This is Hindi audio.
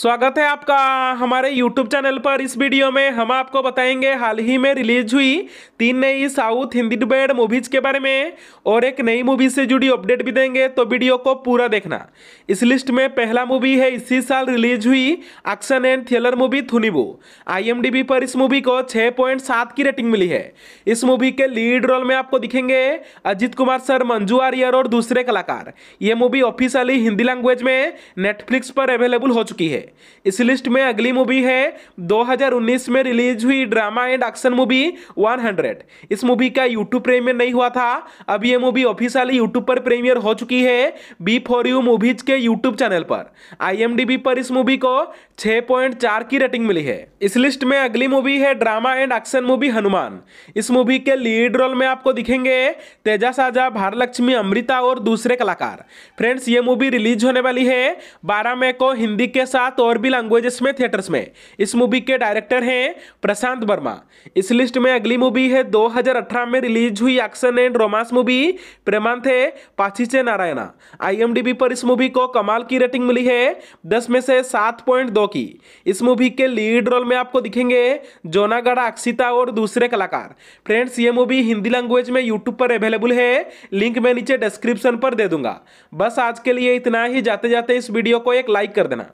स्वागत है आपका हमारे YouTube चैनल पर इस वीडियो में हम आपको बताएंगे हाल ही में रिलीज हुई तीन नई साउथ हिंदी डिबेड मूवीज़ के बारे में और एक नई मूवी से जुड़ी अपडेट भी देंगे तो वीडियो को पूरा देखना इस लिस्ट में पहला मूवी है इसी साल रिलीज हुई action and thriller movie Thunivu आई पर इस मूवी को छः की रेटिंग मिली है इस मूवी के लीड रोल में आपको दिखेंगे अजित कुमार सर मंजू आर्यर और दूसरे कलाकार ये मूवी ऑफिशियली हिंदी लैंग्वेज में नेटफ्लिक्स पर अवेलेबल हो चुकी है इस लिस्ट में अगली मूवी है 2019 में रिलीज हुई ड्रामा एंड एक्शन मूवी 100 इस मूवी का यूट्यूब प्रीमियर नहीं हुआ था अब ये मूवी ऑफिशियली यूट्यूब पर प्रीमियर हो चुकी है बी फॉर यू मूवीज के यूट्यूब चैनल पर आई पर इस मूवी को 6.4 की रेटिंग मिली है इस लिस्ट में अगली मूवी है drama and action movie Hanuman इस मूवी के लीड रोल में आपको दिखेंगे तेजा साजा भारलक्ष्मी अमृता और दूसरे कलाकार फ्रेंड्स ये मूवी रिलीज होने वाली है बारह मई को हिंदी के साथ सात और भी लैंग्वेजेस में थिएटर्स में इस मूवी के डायरेक्टर हैं प्रशांत वर्मा इस लिस्ट में अगली मूवी है 2018 में रिलीज हुई एक्शन एंड रोमांस मूवी प्रेमांत है पाछीचे नारायणा आई पर इस मूवी को कमाल की रेटिंग मिली है दस में से सात की इस मूवी के लीड रोल में आपको दिखेंगे जोनागढ़ अक्षिता और दूसरे कलाकार फ्रेंड्स ये मूवी हिंदी लैंग्वेज में यूट्यूब पर अवेलेबल है लिंक मैं नीचे डिस्क्रिप्शन पर दे दूंगा बस आज के लिए इतना ही जाते जाते इस वीडियो को एक लाइक कर देना